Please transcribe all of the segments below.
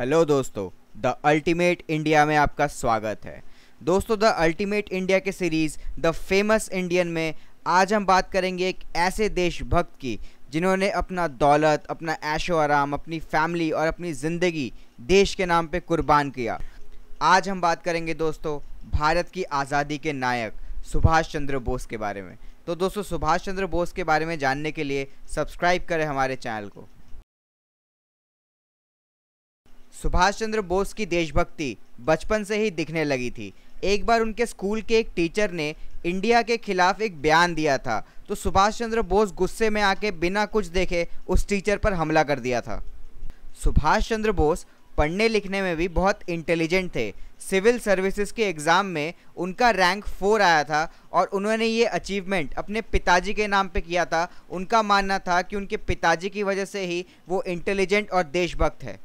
hello दोस्तों the ultimate India में आपका स्वागत है दोस्तों द अल्टीमेट इंडिया के सीरीज़ द फेमस इंडियन में आज हम बात करेंगे एक ऐसे देशभक्त की जिन्होंने अपना दौलत अपना ऐशो आराम अपनी फैमिली और अपनी ज़िंदगी देश के नाम पे कुर्बान किया आज हम बात करेंगे दोस्तों भारत की आज़ादी के नायक सुभाष चंद्र बोस के बारे में तो दोस्तों सुभाष चंद्र बोस के बारे में जानने के लिए सब्सक्राइब करें हमारे चैनल को सुभाष चंद्र बोस की देशभक्ति बचपन से ही दिखने लगी थी एक बार उनके स्कूल के एक टीचर ने इंडिया के खिलाफ एक बयान दिया था तो सुभाष चंद्र बोस गुस्से में आके बिना कुछ देखे उस टीचर पर हमला कर दिया था सुभाष चंद्र बोस पढ़ने लिखने में भी बहुत इंटेलिजेंट थे सिविल सर्विसेज के एग्ज़ाम में उनका रैंक फोर आया था और उन्होंने ये अचीवमेंट अपने पिताजी के नाम पे किया था उनका मानना था कि उनके पिताजी की वजह से ही वो इंटेलिजेंट और देशभक्त है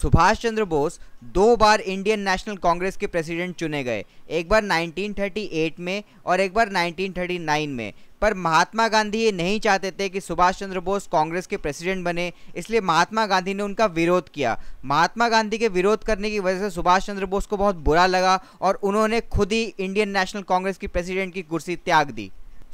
सुभाष चंद्र बोस दो बार इंडियन नेशनल कांग्रेस के प्रेसिडेंट चुने गए एक बार 1938 में और एक बार 1939 में पर महात्मा गांधी ये नहीं चाहते थे कि सुभाष चंद्र बोस कांग्रेस के प्रेसिडेंट बने इसलिए महात्मा गांधी ने उनका विरोध किया महात्मा गांधी के विरोध करने की वजह से सुभाष चंद्र बोस को बहुत बुरा लगा और उन्होंने खुद ही इंडियन नेशनल कांग्रेस की प्रेसिडेंट की कुर्सी त्याग दी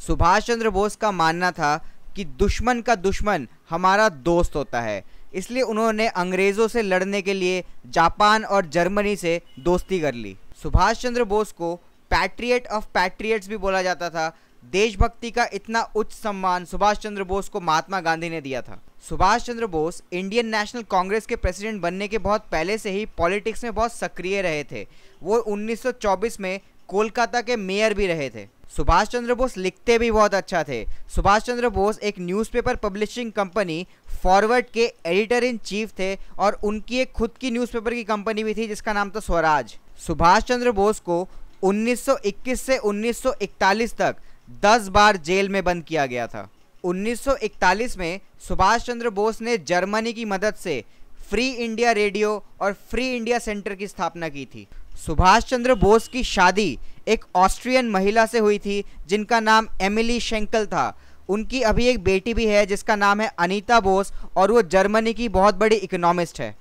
सुभाष चंद्र बोस का मानना था कि दुश्मन का दुश्मन हमारा दोस्त होता है इसलिए उन्होंने अंग्रेज़ों से लड़ने के लिए जापान और जर्मनी से दोस्ती कर ली सुभाष चंद्र बोस को पैट्रियट ऑफ पैट्रियट्स भी बोला जाता था देशभक्ति का इतना उच्च सम्मान सुभाष चंद्र बोस को महात्मा गांधी ने दिया था Subhash Chandra Bose Indian National Congress के प्रेसिडेंट बनने के बहुत पहले से ही पॉलिटिक्स में बहुत सक्रिय रहे थे वो 1924 में कोलकाता के मेयर भी रहे थे सुभाष चंद्र बोस लिखते भी बहुत अच्छा थे सुभाष चंद्र बोस एक न्यूज़पेपर पब्लिशिंग कंपनी फॉरवर्ड के एडिटर इन चीफ थे और उनकी एक खुद की न्यूज़पेपर की कंपनी भी थी जिसका नाम था स्वराज सुभाष चंद्र बोस को 1921 से 1941 तक 10 बार जेल में बंद किया गया था 1941 में सुभाष चंद्र बोस ने जर्मनी की मदद से फ्री इंडिया रेडियो और फ्री इंडिया सेंटर की स्थापना की थी सुभाष चंद्र बोस की शादी एक ऑस्ट्रियन महिला से हुई थी जिनका नाम एमिली शेंकल था उनकी अभी एक बेटी भी है जिसका नाम है अनीता बोस और वो जर्मनी की बहुत बड़ी इकोनॉमिस्ट है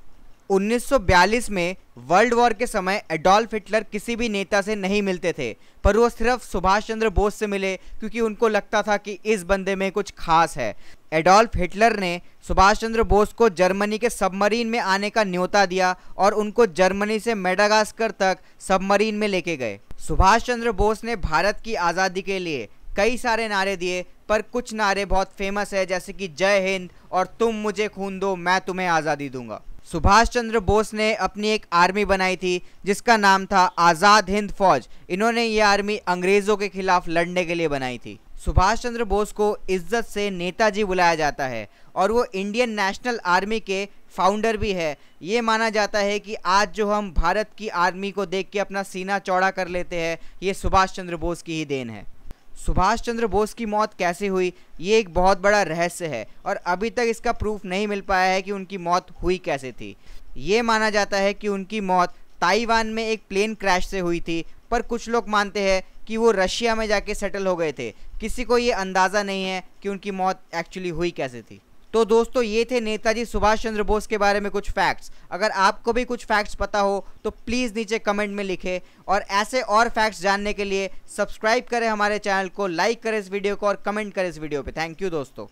1942 में वर्ल्ड वॉर के समय एडोल्फ हिटलर किसी भी नेता से नहीं मिलते थे पर वो सिर्फ सुभाष चंद्र बोस से मिले क्योंकि उनको लगता था कि इस बंदे में कुछ खास है एडोल्फ हिटलर ने सुभाष चंद्र बोस को जर्मनी के सबमरीन में आने का न्योता दिया और उनको जर्मनी से मेडागास्कर तक सबमरीन में लेके गए सुभाष चंद्र बोस ने भारत की आज़ादी के लिए कई सारे नारे दिए पर कुछ नारे बहुत फेमस है जैसे कि जय हिंद और तुम मुझे खून दो मैं तुम्हें आज़ादी दूंगा सुभाष चंद्र बोस ने अपनी एक आर्मी बनाई थी जिसका नाम था आज़ाद हिंद फौज इन्होंने ये आर्मी अंग्रेज़ों के खिलाफ लड़ने के लिए बनाई थी सुभाष चंद्र बोस को इज्जत से नेताजी बुलाया जाता है और वो इंडियन नेशनल आर्मी के फाउंडर भी है ये माना जाता है कि आज जो हम भारत की आर्मी को देख के अपना सीना चौड़ा कर लेते हैं ये सुभाष चंद्र बोस की ही देन है सुभाष चंद्र बोस की मौत कैसे हुई ये एक बहुत बड़ा रहस्य है और अभी तक इसका प्रूफ नहीं मिल पाया है कि उनकी मौत हुई कैसे थी ये माना जाता है कि उनकी मौत ताइवान में एक प्लेन क्रैश से हुई थी पर कुछ लोग मानते हैं कि वो रशिया में जाके सेटल हो गए थे किसी को ये अंदाज़ा नहीं है कि उनकी मौत एक्चुअली हुई कैसे थी तो दोस्तों ये थे नेताजी सुभाष चंद्र बोस के बारे में कुछ फैक्ट्स अगर आपको भी कुछ फैक्ट्स पता हो तो प्लीज़ नीचे कमेंट में लिखें और ऐसे और फैक्ट्स जानने के लिए सब्सक्राइब करें हमारे चैनल को लाइक करें इस वीडियो को और कमेंट करें इस वीडियो पे थैंक यू दोस्तों